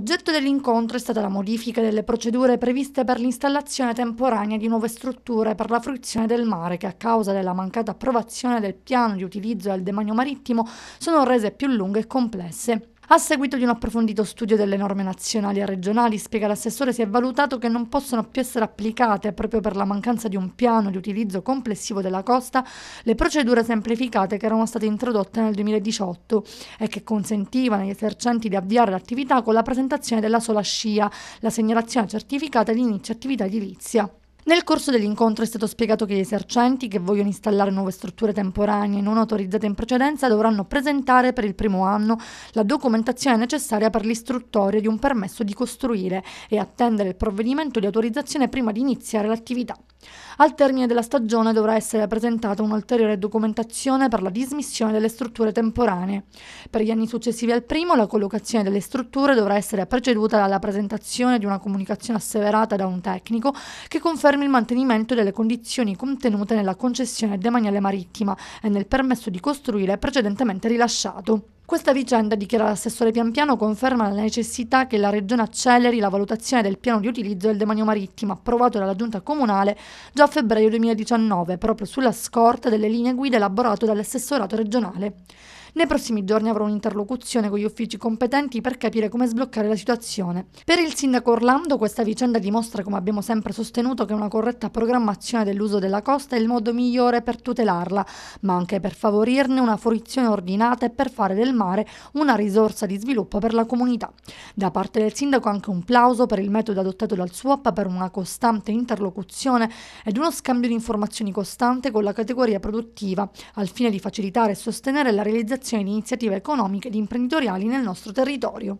Oggetto dell'incontro è stata la modifica delle procedure previste per l'installazione temporanea di nuove strutture per la fruizione del mare che a causa della mancata approvazione del piano di utilizzo del demanio marittimo sono rese più lunghe e complesse. A seguito di un approfondito studio delle norme nazionali e regionali, spiega l'assessore, si è valutato che non possono più essere applicate, proprio per la mancanza di un piano di utilizzo complessivo della costa, le procedure semplificate che erano state introdotte nel 2018 e che consentivano agli esercenti di avviare l'attività con la presentazione della sola scia, la segnalazione certificata di inizio attività edilizia. Nel corso dell'incontro è stato spiegato che gli esercenti che vogliono installare nuove strutture temporanee non autorizzate in precedenza dovranno presentare per il primo anno la documentazione necessaria per l'istruttoria di un permesso di costruire e attendere il provvedimento di autorizzazione prima di iniziare l'attività. Al termine della stagione dovrà essere presentata un'ulteriore documentazione per la dismissione delle strutture temporanee. Per gli anni successivi al primo, la collocazione delle strutture dovrà essere preceduta dalla presentazione di una comunicazione asseverata da un tecnico che confermi il mantenimento delle condizioni contenute nella concessione demaniale marittima e nel permesso di costruire precedentemente rilasciato. Questa vicenda, dichiara l'assessore Pian Piano, conferma la necessità che la Regione acceleri la valutazione del piano di utilizzo del demanio marittimo approvato dalla Giunta Comunale già a febbraio 2019, proprio sulla scorta delle linee guida elaborate dall'assessorato regionale. Nei prossimi giorni avrò un'interlocuzione con gli uffici competenti per capire come sbloccare la situazione. Per il sindaco Orlando questa vicenda dimostra, come abbiamo sempre sostenuto, che una corretta programmazione dell'uso della costa è il modo migliore per tutelarla, ma anche per favorirne una fruizione ordinata e per fare del mare una risorsa di sviluppo per la comunità. Da parte del sindaco anche un plauso per il metodo adottato dal SWAP per una costante interlocuzione ed uno scambio di informazioni costante con la categoria produttiva, al fine di facilitare e sostenere la realizzazione associazioni e iniziative economiche ed imprenditoriali nel nostro territorio.